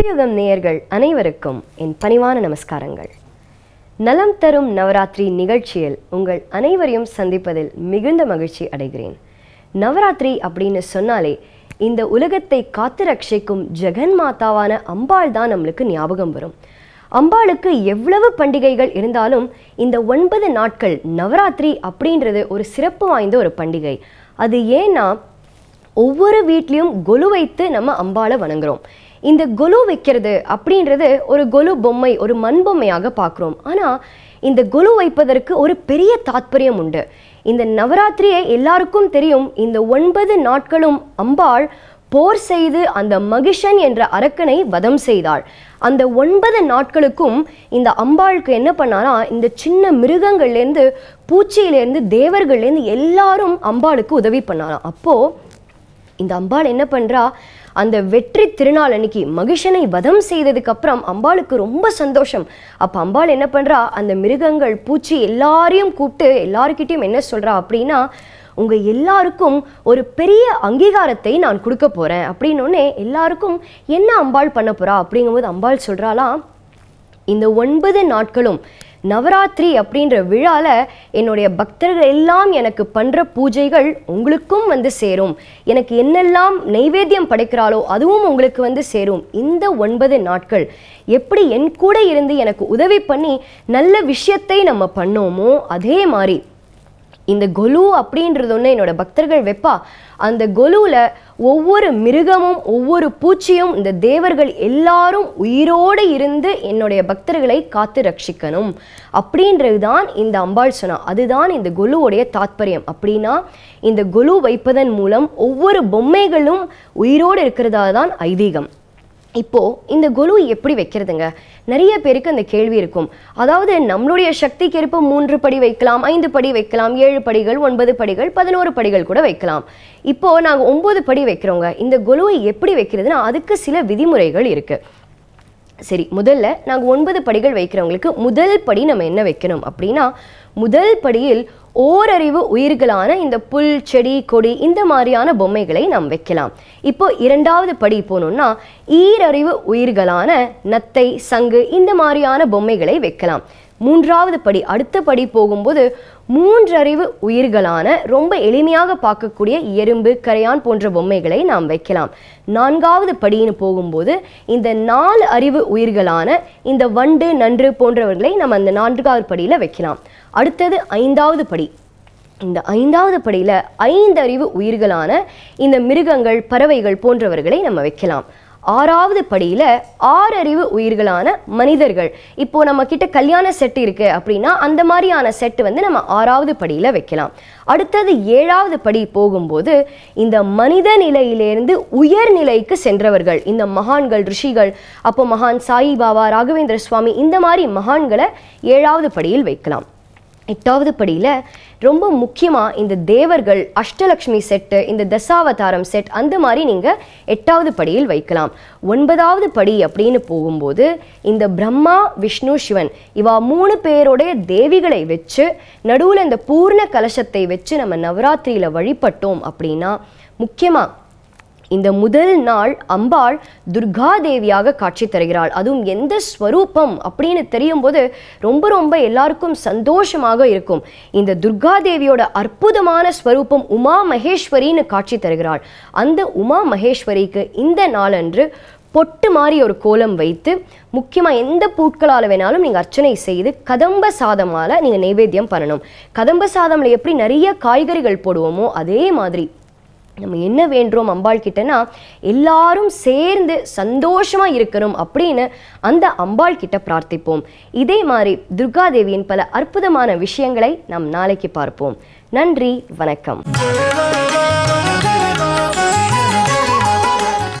புதுயுகம் நேயர்கள் அனைவருக்கும் என் பணிவான நமஸ்காரங்கள் நலம் தரும் நவராத்திரி நிகழ்ச்சியில் உங்கள் அனைவரையும் சந்திப்பதில் மிகுந்த மகிழ்ச்சி அடைகிறேன் நவராத்திரி அப்படின்னு சொன்னாலே இந்த உலகத்தை காத்து ரட்சிக்கும் ஜெகன் மாதாவான அம்பாள் தான் நம்மளுக்கு ஞாபகம் வரும் அம்பாளுக்கு எவ்வளவு பண்டிகைகள் இருந்தாலும் இந்த ஒன்பது நாட்கள் நவராத்திரி அப்படின்றது ஒரு சிறப்பு வாய்ந்த ஒரு பண்டிகை அது ஏன்னா ஒவ்வொரு வீட்லேயும் கொலு வைத்து நம்ம அம்பாளை வணங்குறோம் இந்த கொலு வைக்கிறது அப்படின்றது ஒரு கொலு பொம்மை ஒரு மண் பொம்மையாக பார்க்குறோம் ஆனால் இந்த கொலு வைப்பதற்கு ஒரு பெரிய தாத்பரியம் உண்டு இந்த நவராத்திரியை எல்லாருக்கும் தெரியும் இந்த ஒன்பது நாட்களும் அம்பாள் போர் செய்து அந்த மகிஷன் என்ற அரக்கனை வதம் செய்தாள் அந்த ஒன்பது நாட்களுக்கும் இந்த அம்பாளுக்கு என்ன பண்ணானா இந்த சின்ன மிருகங்கள்லேருந்து பூச்சியிலேருந்து தேவர்கள்லேருந்து எல்லாரும் அம்பாளுக்கு உதவி பண்ணாராம் அப்போது இந்த அம்பாள் என்ன பண்ணுறா அந்த வெற்றி திருநாள் அன்னைக்கு மகிஷனை வதம் செய்ததுக்கு அப்புறம் அம்பாளுக்கு ரொம்ப சந்தோஷம் அப்போ அம்பாள் என்ன பண்றா அந்த மிருகங்கள் பூச்சி எல்லாரையும் கூப்பிட்டு எல்லாருக்கிட்டையும் என்ன சொல்றா அப்படின்னா உங்க எல்லாருக்கும் ஒரு பெரிய அங்கீகாரத்தை நான் கொடுக்க அப்படின்னு அப்படின்னோடனே எல்லாருக்கும் என்ன அம்பாள் பண்ண போறா அப்படிங்கும்போது அம்பாள் சொல்றாளா இந்த ஒன்பது நாட்களும் நவராத்திரி அப்படின்ற விழாவில் என்னுடைய பக்தர்கள் எல்லாம் எனக்கு பண்ணுற பூஜைகள் உங்களுக்கும் வந்து சேரும் எனக்கு என்னெல்லாம் நைவேத்தியம் படைக்கிறாளோ அதுவும் உங்களுக்கு வந்து சேரும் இந்த ஒன்பது நாட்கள் எப்படி என் கூட இருந்து எனக்கு உதவி பண்ணி நல்ல விஷயத்தை நம்ம பண்ணோமோ அதே மாதிரி இந்த கொலு அப்படின்றது ஒன்று என்னோட பக்தர்கள் வைப்பா அந்த கொலுவில் ஒவ்வொரு மிருகமும் ஒவ்வொரு பூச்சியும் இந்த தேவர்கள் எல்லாரும் உயிரோடு இருந்து என்னுடைய பக்தர்களை காத்து ரட்சிக்கணும் அப்படின்றது தான் இந்த அம்பாள் சொன்னா அதுதான் இந்த கொலுவோடைய தாத்பரியம் அப்படின்னா இந்த கொலு வைப்பதன் மூலம் ஒவ்வொரு பொம்மைகளும் உயிரோடு இருக்கிறதா தான் ஐதீகம் இப்போது இந்த குழு எப்படி வைக்கிறதுங்க நிறைய பேருக்கு அந்த கேள்வி இருக்கும் அதாவது நம்மளுடைய சக்திக்கேற்ப மூன்று படி வைக்கலாம் ஐந்து படி வைக்கலாம் ஏழு படிகள் ஒன்பது படிகள் பதினோரு படிகள் கூட வைக்கலாம் இப்போது நாங்கள் ஒம்பது படி வைக்கிறோங்க இந்த குழுவை எப்படி வைக்கிறதுனா அதுக்கு சில விதிமுறைகள் இருக்குது சரி முதல்ல நாங்கள் ஒன்பது படிகள் வைக்கிறவங்களுக்கு முதல் படி நம்ம என்ன வைக்கணும் அப்படின்னா முதல் படியில் ஓரறிவு உயிர்களான இந்த புல் செடி கொடி இந்த மாதிரியான பொம்மைகளை நாம் வைக்கலாம் இப்போ இரண்டாவது படி போகணும்னா ஈரறிவு உயிர்களான நத்தை சங்கு இந்த மாதிரியான பொம்மைகளை வைக்கலாம் மூன்றாவது படி அடுத்த படி போகும்போது மூன்றறிவு உயிர்களான ரொம்ப எளிமையாக பார்க்கக்கூடிய எறும்பு கரையான் போன்ற பொம்மைகளை நாம் வைக்கலாம் நான்காவது படின்னு போகும்போது இந்த நாலு அறிவு உயிர்களான இந்த வண்டு நன்று போன்றவர்களை நம்ம அந்த நான்காவது படியில் வைக்கலாம் அடுத்தது ஐந்தாவது படி இந்த ஐந்தாவது படியில் ஐந்தறிவு உயிர்களான இந்த மிருகங்கள் பறவைகள் போன்றவர்களை நம்ம வைக்கலாம் ஆறாவது படியில் ஆறறிவு உயிர்களான மனிதர்கள் இப்போ நம்ம கிட்ட கல்யாண செட் இருக்கு அப்படின்னா அந்த மாதிரியான செட் வந்து நம்ம ஆறாவது படியில் வைக்கலாம் அடுத்தது ஏழாவது படி போகும்போது இந்த மனித நிலையிலேருந்து உயர்நிலைக்கு சென்றவர்கள் இந்த மகான்கள் ரிஷிகள் அப்போ மகான் சாயி பாபா ராகவேந்திர சுவாமி இந்த மாதிரி மகான்களை ஏழாவது படியில் வைக்கலாம் எட்டாவது படியில் ரொம்ப முக்கியமாக இந்த தேவர்கள் அஷ்டலக்ஷ்மி செட்டு இந்த தசாவதாரம் செட் அந்த மாதிரி நீங்கள் எட்டாவது படியில் வைக்கலாம் ஒன்பதாவது படி அப்படின்னு போகும்போது இந்த பிரம்மா விஷ்ணு சிவன் இவா மூணு பேருடைய தேவிகளை வச்சு நடுவில் இந்த பூர்ண கலசத்தை வச்சு நம்ம நவராத்திரியில் வழிபட்டோம் அப்படின்னா முக்கியமாக இந்த முதல் நாள் அம்பாள் துர்கா தேவியாக காட்சி தருகிறாள் அதுவும் எந்த ஸ்வரூபம் அப்படின்னு தெரியும் போது ரொம்ப ரொம்ப எல்லாருக்கும் சந்தோஷமாக இருக்கும் இந்த துர்கா தேவியோட அற்புதமான ஸ்வரூபம் உமா மகேஸ்வரின்னு காட்சி தருகிறாள் அந்த உமா மகேஸ்வரிக்கு இந்த நாளன்று பொட்டு மாதிரி ஒரு கோலம் வைத்து முக்கியமாக எந்த பூட்களால் வேணாலும் நீங்கள் அர்ச்சனை செய்து கதம்ப சாதமால் நீங்கள் நைவேத்தியம் பண்ணணும் கதம்ப சாதமில் எப்படி நிறைய காய்கறிகள் போடுவோமோ அதே மாதிரி நம்ம என்ன வேண்டுறோம் அம்பாள் கிட்டனா எல்லாரும் சேர்ந்து சந்தோஷமாக இருக்கணும் அப்படின்னு அந்த அம்பாள் கிட்ட பிரார்த்திப்போம் இதே மாதிரி துர்காதேவியின் பல அற்புதமான விஷயங்களை நாம் நாளைக்கு பார்ப்போம் நன்றி வணக்கம்